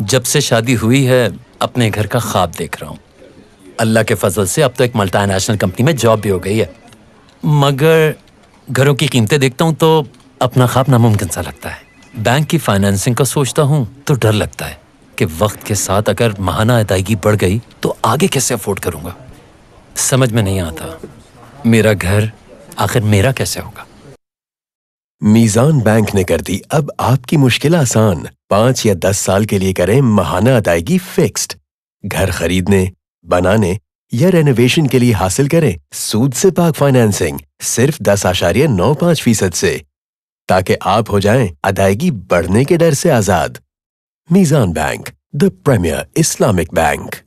जब से शादी हुई है अपने घर का ख्वाब देख रहा हूँ अल्लाह के फजल से अब तो एक मल्टानेशनल कंपनी में जॉब भी हो गई है मगर घरों की कीमतें देखता हूँ तो अपना ख्वाब नामुमकिन सा लगता है बैंक की फाइनेंसिंग का सोचता हूँ तो डर लगता है कि वक्त के साथ अगर महाना अदायगी बढ़ गई तो आगे कैसे अफोर्ड करूँगा समझ में नहीं आता मेरा घर आखिर मेरा कैसे होगा मीजान बैंक ने कर दी अब आपकी मुश्किल आसान पांच या दस साल के लिए करें महाना अदायगी फिक्स्ड घर खरीदने बनाने या रेनोवेशन के लिए हासिल करें सूद से पाक फाइनेंसिंग सिर्फ दस आशार्य नौ पांच फीसद से ताकि आप हो जाएं अदायगी बढ़ने के डर से आजाद Meezan bank the premier Islamic bank